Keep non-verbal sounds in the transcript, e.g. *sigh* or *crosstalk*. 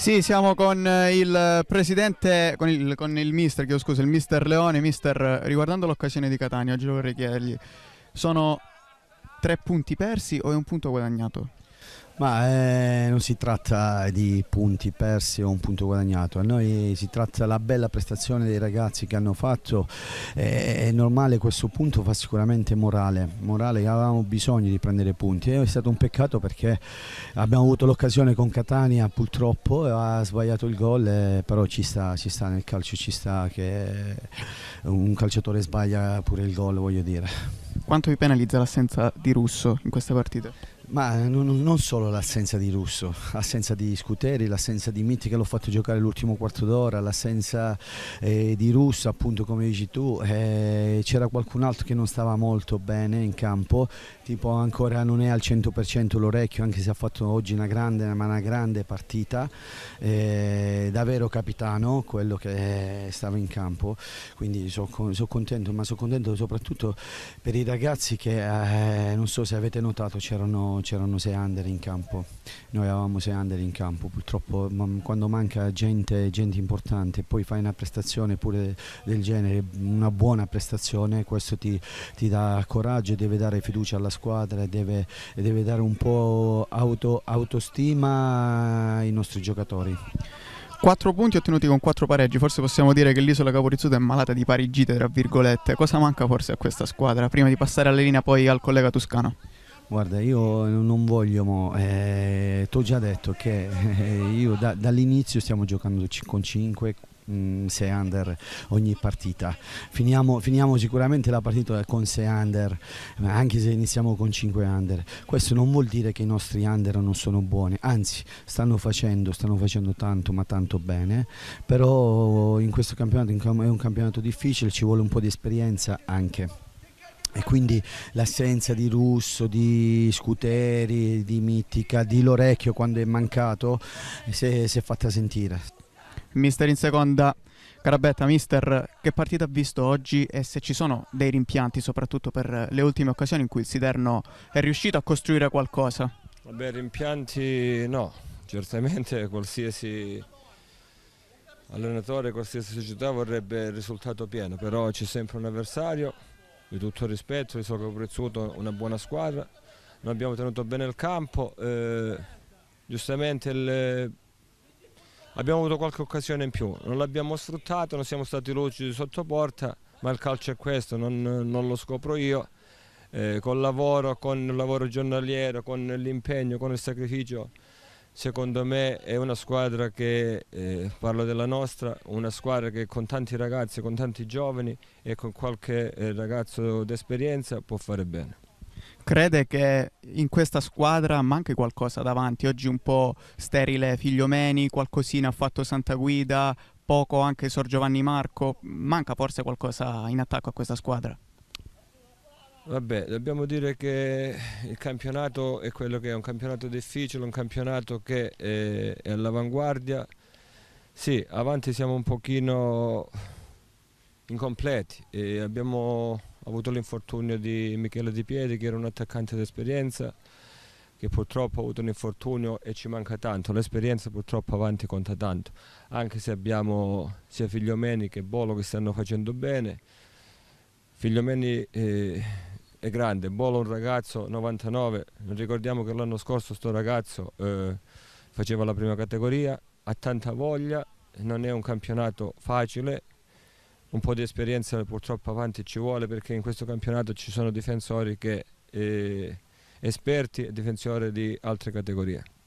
Sì, siamo con eh, il presidente, con il, con il mister, chiedo scusa, il mister Leone. Mister, riguardando l'occasione di Catania, oggi vorrei chiedergli, sono tre punti persi o è un punto guadagnato? Ma eh, non si tratta di punti persi o un punto guadagnato, a noi si tratta della bella prestazione dei ragazzi che hanno fatto, eh, è normale questo punto fa sicuramente morale, morale avevamo bisogno di prendere punti, è stato un peccato perché abbiamo avuto l'occasione con Catania purtroppo, ha sbagliato il gol, eh, però ci sta, ci sta nel calcio, ci sta che un calciatore sbaglia pure il gol voglio dire. Quanto vi penalizza l'assenza di Russo in questa partita? Ma eh, non, non solo l'assenza di Russo, l'assenza *laughs* di Scuteri, l'assenza di Mitti che l'ho fatto giocare l'ultimo quarto d'ora, l'assenza eh, di Russo, appunto come dici tu, eh, c'era qualcun altro che non stava molto bene in campo, tipo ancora non è al 100% l'orecchio, anche se ha fatto oggi una grande, ma una grande partita, eh, davvero capitano quello che eh, stava in campo, quindi sono so contento, ma sono contento soprattutto per i ragazzi che, eh, non so se avete notato, c'erano c'erano sei under in campo, noi avevamo sei under in campo, purtroppo quando manca gente, gente importante poi fai una prestazione pure del genere, una buona prestazione, questo ti, ti dà coraggio, deve dare fiducia alla squadra, deve, deve dare un po' auto, autostima ai nostri giocatori. 4 punti ottenuti con 4 pareggi, forse possiamo dire che l'isola Caporizzuto è malata di parigite, tra virgolette. Cosa manca forse a questa squadra prima di passare alla linea poi al collega Toscano? Guarda, io non voglio, eh, ti ho già detto che eh, io da, dall'inizio stiamo giocando con 5, 6 mm, under ogni partita. Finiamo, finiamo, sicuramente la partita con 6 under, anche se iniziamo con 5 under. Questo non vuol dire che i nostri under non sono buoni, anzi stanno facendo, stanno facendo tanto ma tanto bene, però in questo campionato è un campionato difficile, ci vuole un po' di esperienza anche e quindi l'assenza di Russo, di Scuteri, di Mitica, di Lorecchio quando è mancato si è, si è fatta sentire. Mister in seconda, Carabetta, mister, che partita ha visto oggi e se ci sono dei rimpianti soprattutto per le ultime occasioni in cui il Siderno è riuscito a costruire qualcosa? Vabbè, rimpianti no, certamente qualsiasi allenatore, qualsiasi società vorrebbe il risultato pieno, però c'è sempre un avversario di tutto rispetto, so che ho prezzuto una buona squadra, noi abbiamo tenuto bene il campo, eh, giustamente il, abbiamo avuto qualche occasione in più, non l'abbiamo sfruttato, non siamo stati lucidi sotto porta, ma il calcio è questo, non, non lo scopro io, eh, col lavoro, con il lavoro giornaliero, con l'impegno, con il sacrificio secondo me è una squadra che, eh, parlo della nostra, una squadra che con tanti ragazzi, con tanti giovani e con qualche eh, ragazzo d'esperienza può fare bene. Crede che in questa squadra manchi qualcosa davanti? Oggi un po' sterile Figliomeni, qualcosina ha fatto Santa Guida, poco anche Sor Giovanni Marco, manca forse qualcosa in attacco a questa squadra? Vabbè, dobbiamo dire che il campionato è quello che è un campionato difficile, un campionato che è, eh, è all'avanguardia. Sì, avanti siamo un pochino incompleti. E abbiamo avuto l'infortunio di Michele Di Piedi che era un attaccante d'esperienza che purtroppo ha avuto un infortunio e ci manca tanto. L'esperienza purtroppo avanti conta tanto, anche se abbiamo sia Figliomeni che Bolo che stanno facendo bene. Figliomeni... Eh, è grande, Bolo un ragazzo 99, ricordiamo che l'anno scorso sto ragazzo eh, faceva la prima categoria, ha tanta voglia, non è un campionato facile, un po' di esperienza purtroppo avanti ci vuole perché in questo campionato ci sono difensori che, eh, esperti e difensori di altre categorie.